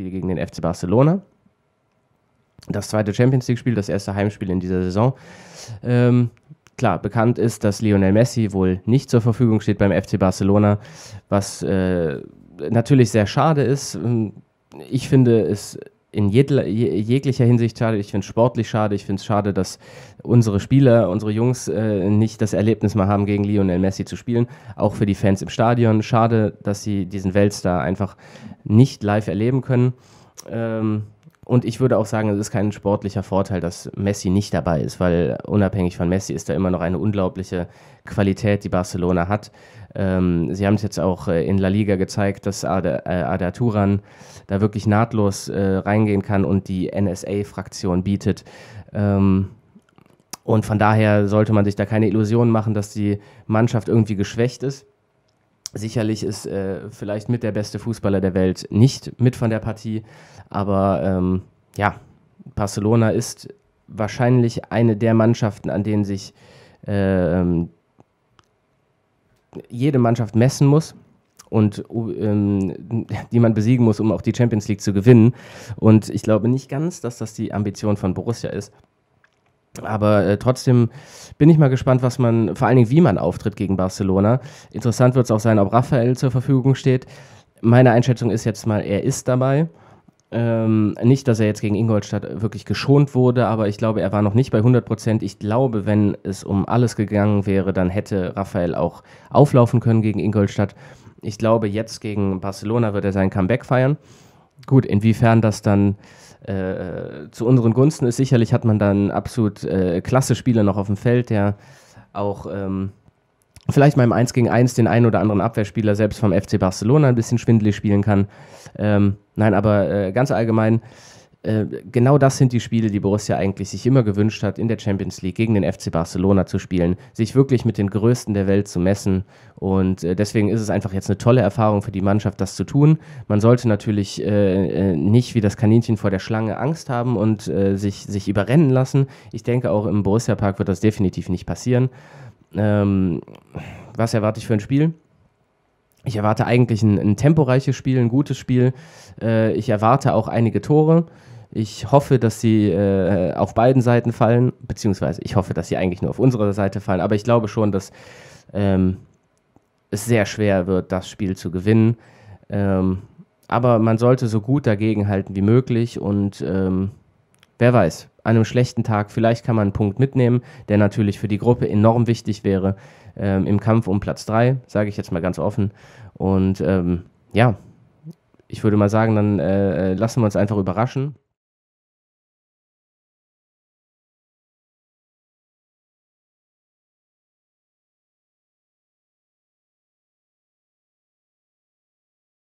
Spiel gegen den FC Barcelona. Das zweite Champions League-Spiel, das erste Heimspiel in dieser Saison. Ähm, klar, bekannt ist, dass Lionel Messi wohl nicht zur Verfügung steht beim FC Barcelona, was äh, natürlich sehr schade ist. Ähm, ich finde es in jedler, jeglicher Hinsicht schade. Ich finde es sportlich schade. Ich finde es schade, dass unsere Spieler, unsere Jungs äh, nicht das Erlebnis mal haben, gegen Lionel Messi zu spielen. Auch für die Fans im Stadion. Schade, dass sie diesen Weltstar einfach nicht live erleben können. Ähm, und ich würde auch sagen, es ist kein sportlicher Vorteil, dass Messi nicht dabei ist, weil unabhängig von Messi ist da immer noch eine unglaubliche Qualität, die Barcelona hat. Ähm, sie haben es jetzt auch äh, in La Liga gezeigt, dass Ada, äh, Turan da wirklich nahtlos äh, reingehen kann und die NSA-Fraktion bietet. Ähm, und von daher sollte man sich da keine Illusionen machen, dass die Mannschaft irgendwie geschwächt ist. Sicherlich ist äh, vielleicht mit der beste Fußballer der Welt nicht mit von der Partie, aber ähm, ja, Barcelona ist wahrscheinlich eine der Mannschaften, an denen sich äh, jede Mannschaft messen muss und ähm, die man besiegen muss, um auch die Champions League zu gewinnen. Und ich glaube nicht ganz, dass das die Ambition von Borussia ist. Aber äh, trotzdem bin ich mal gespannt, was man, vor allen Dingen, wie man auftritt gegen Barcelona. Interessant wird es auch sein, ob Raphael zur Verfügung steht. Meine Einschätzung ist jetzt mal, er ist dabei. Ähm, nicht, dass er jetzt gegen Ingolstadt wirklich geschont wurde, aber ich glaube, er war noch nicht bei 100 Prozent. Ich glaube, wenn es um alles gegangen wäre, dann hätte Raphael auch auflaufen können gegen Ingolstadt. Ich glaube, jetzt gegen Barcelona wird er sein Comeback feiern. Gut, inwiefern das dann äh, zu unseren Gunsten ist. Sicherlich hat man dann absolut äh, klasse Spieler noch auf dem Feld, der auch ähm, vielleicht mal im 1 gegen 1 den einen oder anderen Abwehrspieler selbst vom FC Barcelona ein bisschen schwindelig spielen kann. Ähm, nein, aber äh, ganz allgemein äh, genau das sind die Spiele, die Borussia eigentlich sich immer gewünscht hat, in der Champions League gegen den FC Barcelona zu spielen, sich wirklich mit den Größten der Welt zu messen. Und äh, deswegen ist es einfach jetzt eine tolle Erfahrung für die Mannschaft, das zu tun. Man sollte natürlich äh, äh nicht wie das Kaninchen vor der Schlange Angst haben und äh, sich, sich überrennen lassen. Ich denke, auch im Borussia Park wird das definitiv nicht passieren. Ähm, was erwarte ich für ein Spiel? Ich erwarte eigentlich ein, ein temporeiches Spiel, ein gutes Spiel. ich erwarte auch einige Tore. Ich hoffe, dass sie äh, auf beiden Seiten fallen, beziehungsweise ich hoffe, dass sie eigentlich nur auf unserer Seite fallen, aber ich glaube schon, dass ähm, es sehr schwer wird, das Spiel zu gewinnen. Ähm, aber man sollte so gut dagegenhalten wie möglich und ähm, wer weiß, an einem schlechten Tag, vielleicht kann man einen Punkt mitnehmen, der natürlich für die Gruppe enorm wichtig wäre ähm, im Kampf um Platz 3, sage ich jetzt mal ganz offen. Und ähm, ja, ich würde mal sagen, dann äh, äh lassen wir uns einfach überraschen.